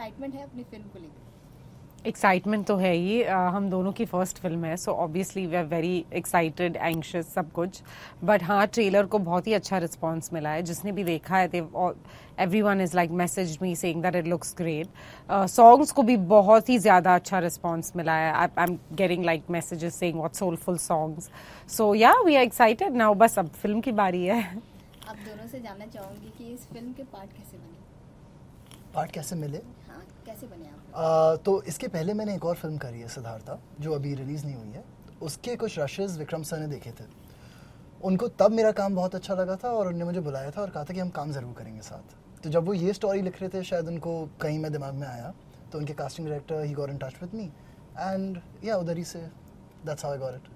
Excitement है अपनी film को लेकर एक्साइटमेंट तो है ही uh, हम दोनों की फर्स्ट फिल्म है so obviously we are very excited anxious सब कुछ बट हाँ ट्रेलर को बहुत ही अच्छा रिस्पॉन्स मिला है जिसने भी देखा है everyone is like message me saying that it looks great songs को भी बहुत ही ज़्यादा अच्छा रिस्पॉन्स मिला है I am getting like messages saying what soulful songs so yeah we are excited now बस अब फिल्म की बारी है आप दोनों से जानना चाहूँगी कि इस फिल्म के पार्ट कैसे बने पार्ट कैसे मिले कैसे बने आप तो इसके पहले मैंने एक और फिल्म करी है सिद्धार्था जो अभी रिलीज़ नहीं हुई है उसके कुछ रशेज़ विक्रम सर ने देखे थे उनको तब मेरा काम बहुत अच्छा लगा था और उन्होंने मुझे बुलाया था और कहा था कि हम काम ज़रूर करेंगे साथ तो जब वो ये स्टोरी लिख रहे थे शायद उनको कहीं मैं दिमाग में आया तो उनके कास्टिंग डायरेक्टर ही got in touch with me and या उधर ही से that's how I got it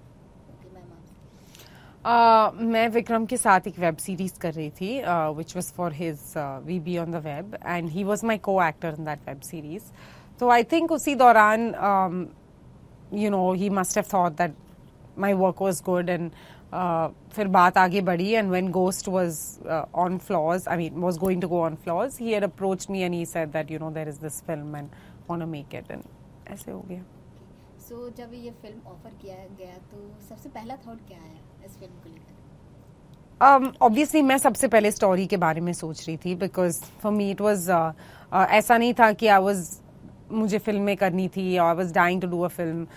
Uh, मैं विक्रम के साथ एक वेब सीरीज कर रही थी which was for his we be on the web and he was my co actor in that web series तो आई थिंक उसी दौरान you know he must have thought that my work was good and फिर बात आगे बढ़ी and when Ghost was on floors I mean was going to go on floors he had approach me and he said that you know there is this film and want make it and ऐसे हो गया सो so, जब ये film offer किया गया तो सबसे पहला थॉट क्या आया इस फिल्म को लेकर ऑब्वियसली um, मैं सबसे पहले स्टोरी के बारे में सोच रही थी because for me it was ऐसा नहीं था कि आई वॉज मुझे फिल्में करनी थी I was dying to do a film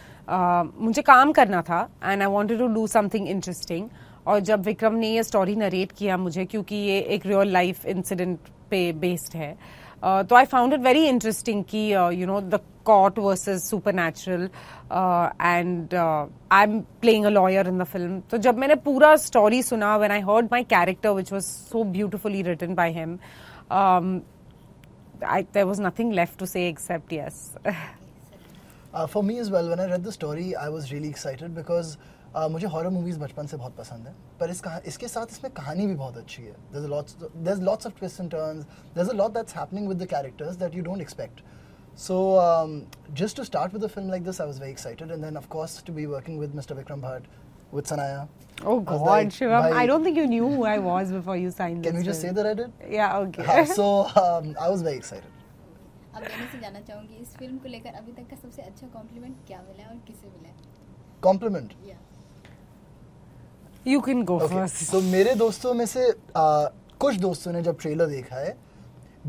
मुझे काम करना था and I wanted to do something interesting और जब विक्रम ने ये स्टोरी नरेट किया मुझे क्योंकि ये एक रियल लाइफ इंसिडेंट पे बेस्ड है uh, तो uh, I found it very interesting. कि uh, you know the court versus supernatural uh, and I'm playing a lawyer in the film. So जब मैंने story सुना when I heard my character which was so beautifully written by him, um, there was nothing left to say except yes. for me as well, when I read the story, I was really excited because आ, uh, मुझे horror movies बचपन से बहुत पसंद है पर इस कहा इसके साथ इसमें कहानी भी बहुत अच्छी है there is lots of twist and turn there a lot that's happening with the characters that you don't expect so just to start with the film like this I was very excited and then of course to be working with mister Vikram Bhatt With Sanaya. Oh God, I like, I don't think you knew who I was before you signed. Can this just say that I did? Yeah, okay. Ha, uh, so um, I was very excited. अब Yeah. You can go first तो मेरे दोस्तों में से आ, कुछ दोस्तों ने जब ट्रेलर देखा है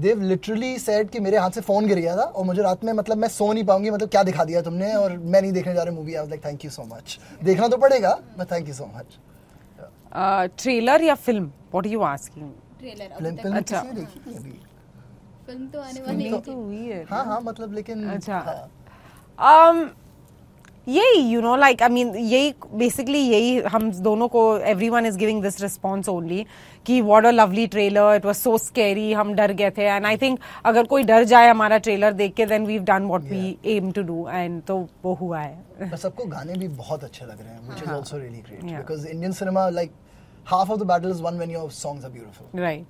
देव लिटरली सेड कि मेरे हाथ से फ़ोन गिर गया था और मुझे रात में मतलब मैं सो नहीं पाऊंगी मतलब क्या दिखा दिया तुमने और मैं नहीं देखने जा रही movie I like thank you so much देखना तो पड़ेगा but thank you so much trailer या film what are you asking trailer film film अच्छा देखी थी अभी फिल्म तो आने वाली तो- है तो हां हां हाँ, मतलब लेकिन अच्छा हाँ। um यही you know like I mean यही बेसिकली यही हम दोनों को everyone is giving this response only कि what a lovely trailer it was so scary हम डर गए थे एंड आई थिंक अगर कोई डर जाए हमारा ट्रेलर देख के then we've done what we am to do and तो वो हुआ है सबको गाने भी बहुत अच्छे लग रहे हैं which is also really great because Indian cinema like half of the battle is won when your songs are beautiful right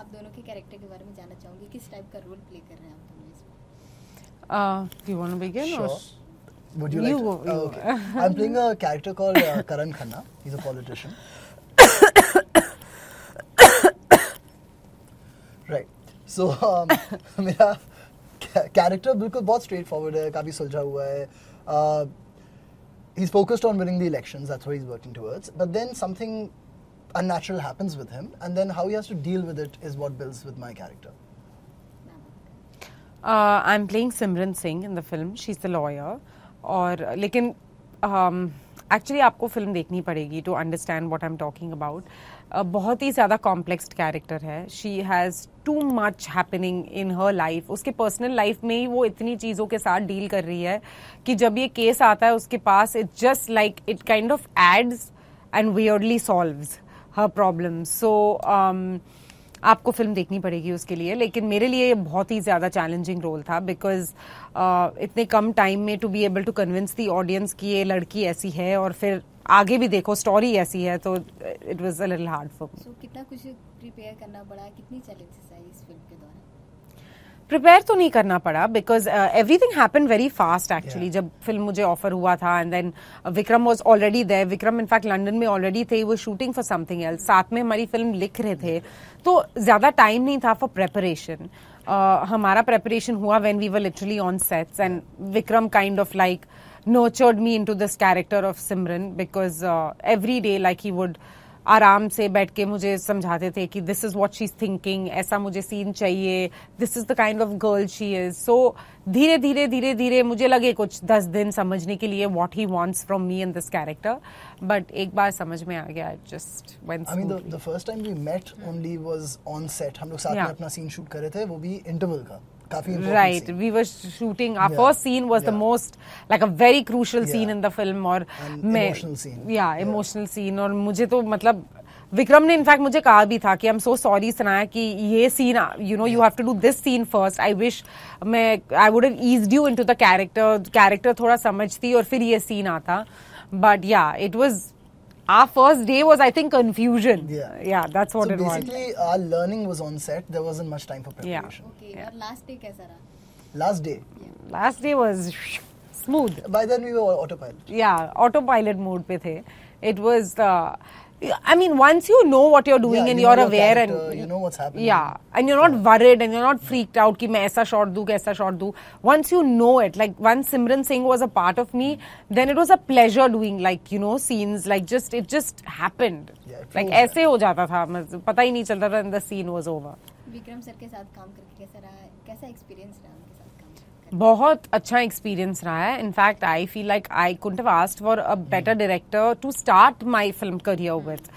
आप दोनों के कैरेक्टर के बारे में जानना चाहूंगी किस टाइप का रोल प्ले कर रहे हैं आप दोनों इसमें do you want to begin और Would you, you like? To, oh, okay. I'm playing a character called uh, Karan Khanna. He's a politician. right. So um, मेरा कैरेक्टर बिल्कुल बहुत स्ट्रेट फॉरवर्ड है काफ़ी सुलझा हुआ uh, he's focused on winning the elections. That's what he's working towards. But then something unnatural happens with him, and then how he has to deal with it is what builds with my character. Uh, I'm playing Simran Singh in the film. She's the lawyer. और लेकिन actually um, आपको film देखनी पड़ेगी to understand what I am talking about बहुत ही ज़्यादा complex character है she has too much happening in her life उसके पर्सनल लाइफ में ही वो इतनी चीज़ों के साथ डील कर रही है कि जब ये केस आता है उसके पास it's just like it kind of adds and वियरली सॉल्व हर प्रॉब्लम सो आपको फिल्म देखनी पड़ेगी उसके लिए लेकिन मेरे लिए ये बहुत ही ज़्यादा चैलेंजिंग रोल था बिकॉज uh, इतने कम टाइम में to be able to convince the audience कि ये लड़की ऐसी है और फिर आगे भी देखो स्टोरी ऐसी है तो it was a little hard for कितना कुछ प्रिपेयर करना पड़ा कितनी चैलेंजेस आई इस फिल्म के दौरान प्रिपेयर तो नहीं करना पड़ा because everything happen very fast actually जब फिल्म मुझे ऑफर हुआ था and then Vikram was already there Vikram in fact London में ऑलरेडी थे वो शूटिंग फॉर समथिंग एल्स साथ में हमारी फिल्म लिख रहे थे तो ज़्यादा टाइम नहीं था फॉर प्रेपरेशन uh, हमारा प्रेपरेशन हुआ when we were literally on sets and Vikram kind of like nurtured me into this character of Simran because every day like he would आराम से बैठ के मुझे समझाते थे कि this is what she is thinking ऐसा मुझे सीन चाहिए this is the kind of girl she is so धीरे धीरे धीरे धीरे मुझे लगे कुछ दस दिन समझने के लिए what he wants from me and this character but एक बार समझ में आ गया just first time we met only was on set हम लोग साथ yeah. में अपना सीन शूट कर रहे थे वो भी इंटरवल का काफी right we were shooting our first scene was the most like a very crucial scene in the film और emotional scene yeah emotional scene और मुझे तो मतलब विक्रम ने इनफैक्ट मुझे कहा भी था कि आई एम सो सॉरी सुनाया कि ये scene you know you have to do this scene first I wish मैं I would have ease you into the character character थोड़ा समझती और फिर ये सीन आता but yeah it was our first day was, I think, confusion. Yeah, yeah, that's what so it basically, was. Basically, our learning was on set. There wasn't much time for preparation. Yeah. Okay. Yeah. last day, kaisa Last day. Yeah. Last day was smooth. By then we were autopilot. Yeah, autopilot mode the. It was. Uh, I mean, once you know what you're doing yeah, and you you're aware and you know what's happening. Yeah, and you're not yeah. worried and you're not freaked out. Ki मैं ऐसा shot दूँ कैसा shot दूँ. Once you know it, like once Simran Singh was a part of me, then it was a pleasure doing like you know scenes like just it just happened. Yeah, like ऐसे हो जाता था पता ही नहीं चलता था and the scene was over. Vikram sir के साथ काम करके कैसा रहा? कैसा experience रहा? बहुत अच्छा एक्सपीरियंस रहा है in fact I feel like I couldn't have asked for a better director to start my film career with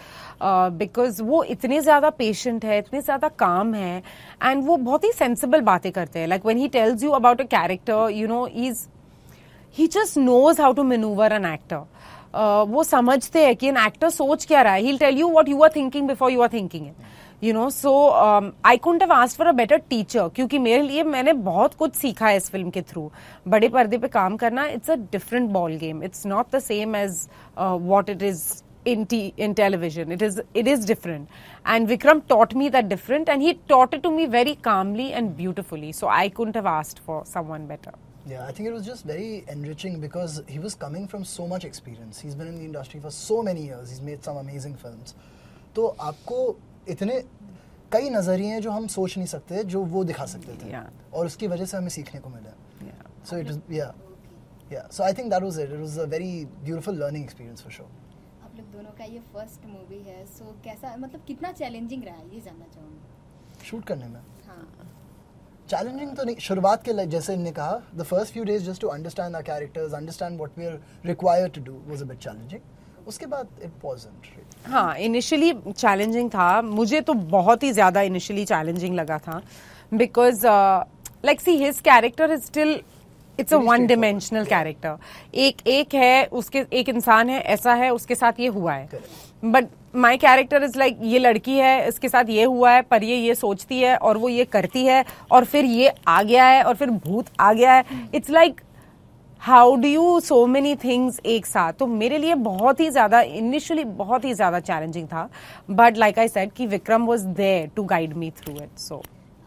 because वो इतने ज़्यादा पेशेंट है इतने ज़्यादा काम है एंड वो बहुत ही सेंसिबल बातें करते हैं like when he tells you about a character you know is he just knows how to manoeuvre an actor वो समझते हैं कि एन एक्टर सोच क्या रहा है he tell you what you are thinking before you are thinking it you know so I could have asked for a better teacher क्योंकि मेरे लिए मैंने बहुत कुछ सीखा है इस फिल्म के थ्रू बड़े पर्दे पे काम करना it's a different ball game it's not the same as what it is in t- in television. It is it is different, and Vikram taught me that different, and he taught it to me very calmly and beautifully. So I couldn't have asked for someone better. Yeah, I think it was just very enriching because he was coming from so much experience. He's been in the industry for so many years. He's made some amazing films. So, इतने कई नज़रिए हैं जो हम सोच नहीं सकते जो वो दिखा सकते थे yeah. और उसकी वजह से हमें सीखने को मिला so it is yeah yeah so I think that was it it was a very beautiful learning experience for sure आप लोग दोनों का ये फर्स्ट मूवी है सो so कैसा मतलब कितना चैलेंजिंग रहा ये जानना चाहूंगी शूट करने में हाँ चैलेंजिंग तो नहीं शुरुआत के जैसे इनने कहा the first few days just to understand the characters understand what we are required to do was a bit challenging उसके बाद हाँ इनिशियली चैलेंजिंग था मुझे तो बहुत ही ज़्यादा इनिशियली चैलेंजिंग लगा था because like see his character is still it's a one dimensional character एक एक है उसके एक इंसान है ऐसा है उसके साथ ये हुआ है but my character is like ये लड़की है इसके साथ ये हुआ है पर ये ये सोचती है और वो ये करती है और फिर ये आ गया है और फिर भूत आ गया है it's hmm. Like how do you so many things एक साथ तो मेरे लिए बहुत ही ज़्यादा इनिशियली बहुत ही ज़्यादा चैलेंजिंग था बट लाइक आई सेड कि Vikram was there to guide me through it so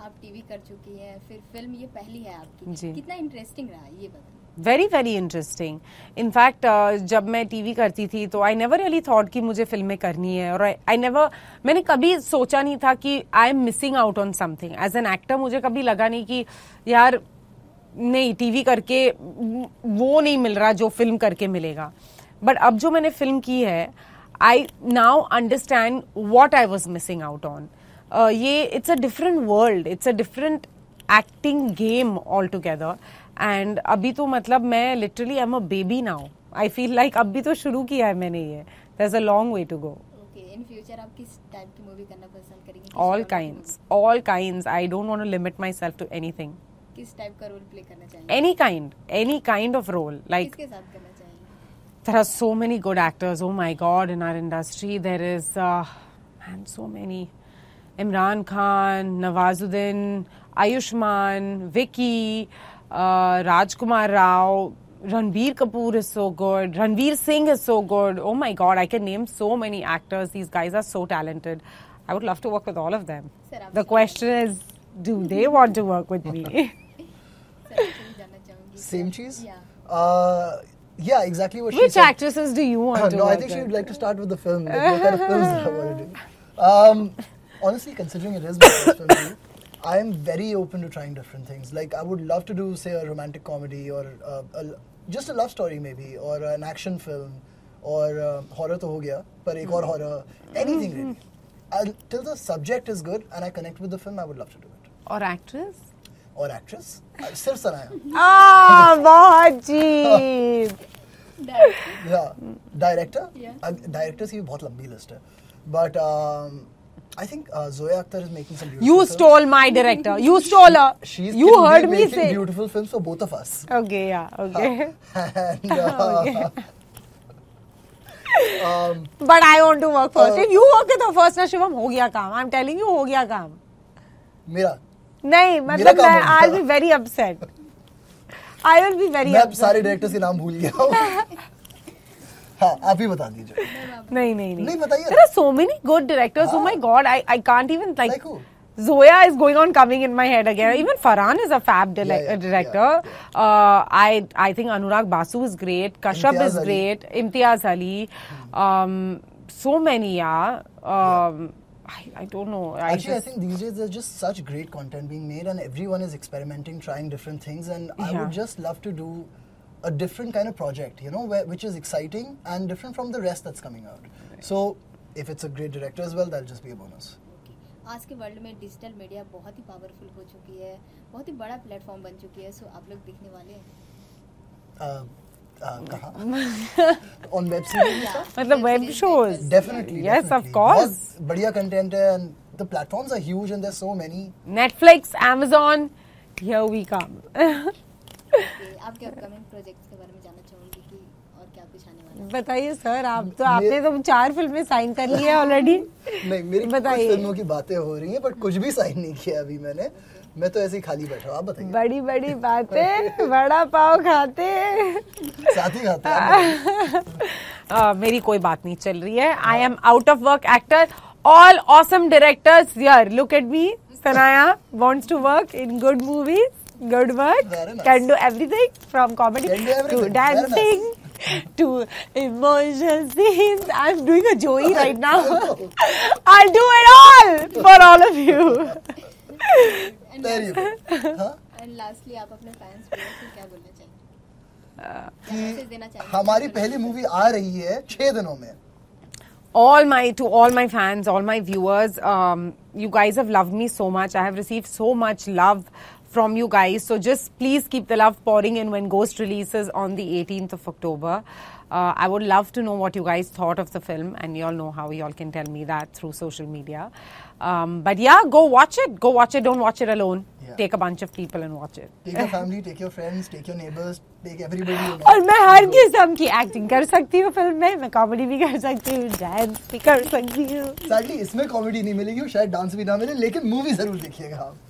आप टीवी कर चुकी है फिर फिल्म ये पहली है आपकी जी कितना इंटरेस्टिंग रहा ये बताइए वेरी वेरी इंटरेस्टिंग इनफैक्ट जब मैं टीवी करती थी तो आई नेवर रियली थॉट कि मुझे फिल्में करनी है और आई नेवर मैंने कभी सोचा नहीं था कि I am missing out on something as an actor मुझे कभी लगा नहीं कि यार नहीं टीवी करके वो नहीं मिल रहा जो फिल्म करके मिलेगा बट अब जो मैंने फिल्म की है I now understand what I was missing out on ये it's a different world it's a different acting game all together and अभी तो मतलब मैं literally I am a baby now I feel like अब भी तो शुरू किया है मैंने ये that's a long way to go in future आप किस टाइप की मूवी करना पसंद करेंगे all kind all kind I don't want to limit myself to anything Any kind, का रोल प्ले करना चाहिए there are so many good actors. Oh my God, in our industry, there is, uh, man, so many. Imran Khan, Nawazuddin, Ayushman, Vicky, uh, Rajkumar Rao, Ranveer Kapoor is so good. Ranveer Singh is so good. Oh my God, I can name so many actors. These guys are so talented. I would love to work with all of them. the question is, do they want to work with me? Same cheese? Yeah. Uh, yeah, exactly what Which she said. actresses do you want to No, I think she would like to start with the film. Like, what kind of films do I want to do? Um, honestly, considering it is my first film, I am very open to trying different things. Like, I would love to do, say, a romantic comedy or uh, a, just a love story maybe, or an action film, or uh, horror to ho gaya, ek aur hmm. horror, anything really. I'll, till the subject is good and I connect with the film, I would love to do it. Or actress? और actress सिर्फ सनाया बहुत जी director directors की बहुत लंबी list है but I think uh, Zoya Akhtar is making some beautiful. You stole films. my director. You stole her. She's you heard me say beautiful films for both of us. Okay, yeah, okay. and, uh, okay. um, but I want to work first. Uh, if you work with her first, na Shivam, ho gaya kaam. I'm telling you, ho gaya kaam. मेरा नहीं मतलब मैं I will be very upset I will be very मैं सारे directors के नाम भूल गया हूं हाँ, आप ही बता दीजिए नहीं नहीं नहीं नहीं बताइए there are so many good directors oh my god I I can't even like Zoya is going on coming in my head again. Even Farhan is a fab di- yeah, yeah, director. Yeah, yeah. uh, I I think Anurag Basu is great. Kashyap is Ali. great. Imtiaz Ali. Um, so many, yeah. Um, yeah. I, I don't know. I Actually, I think these days there's just such great content being made, and everyone is experimenting, trying different things. And yeah. I would just love to do a different kind of project, you know, where, which is exciting and different from the rest that's coming out. Right. So, if it's a great director as well, that'll just be a bonus. आज के world में digital media बहुत ही powerful हो चुकी है बहुत ही बड़ा platform बन चुकी है सो आप लोग देखने वाले हैं uh, ऑन वेब मतलब web shows definitely yes of course बढ़िया कंटेंट है and the platforms are huge and there so many Netflix Amazon आपके अपकमिंग प्रोजेक्ट्स के बारे में जानना चाहूंगी कि और क्या कुछ आने वाला है बताइए सर आप तो आपने तो चार फिल्में साइन कर ली है ऑलरेडी नहीं मेरी बताइए फिल्मों की बातें हो रही हैं बट कुछ भी साइन नहीं किया अभी मैंने okay. मैं तो ऐसे ही खाली बैठा आप बताइए बड़ी बड़ी बातें बड़ा पाव खाते साथ ही खाते मेरी कोई बात नहीं चल रही है I am out of work actor all awesome directors यर look at me Sanaya wants to work in good movie good work can do everything from comedy to dancing to emotional scenes I am doing a Joey right now I do it all for all of you you. And lastly आप अपने fans को क्या बोलना चाहेंगे हमारी पहली movie आ रही है छह दिनों में all my to all my fans all my viewers um, you guys have loved me so much i have received so much love from you guys. So just please keep the love pouring in when Ghost releases on the 18th of October. Uh, I would love to know what you guys thought of the film, and you all know how you all can tell me that through social media. Um, but yeah, go watch it. Go watch it. Don't watch it alone. Yeah. Take a bunch of people and watch it. Take your family, take your friends, take your neighbors, take everybody. You know. can do all किस्म acting acting can सकती हूँ film में मैं comedy भी कर सकती हूँ dance भी कर सकती हूँ इसमें कॉमेडी नहीं मिलेगी dance. But you will definitely लेकिन मूवी जरूर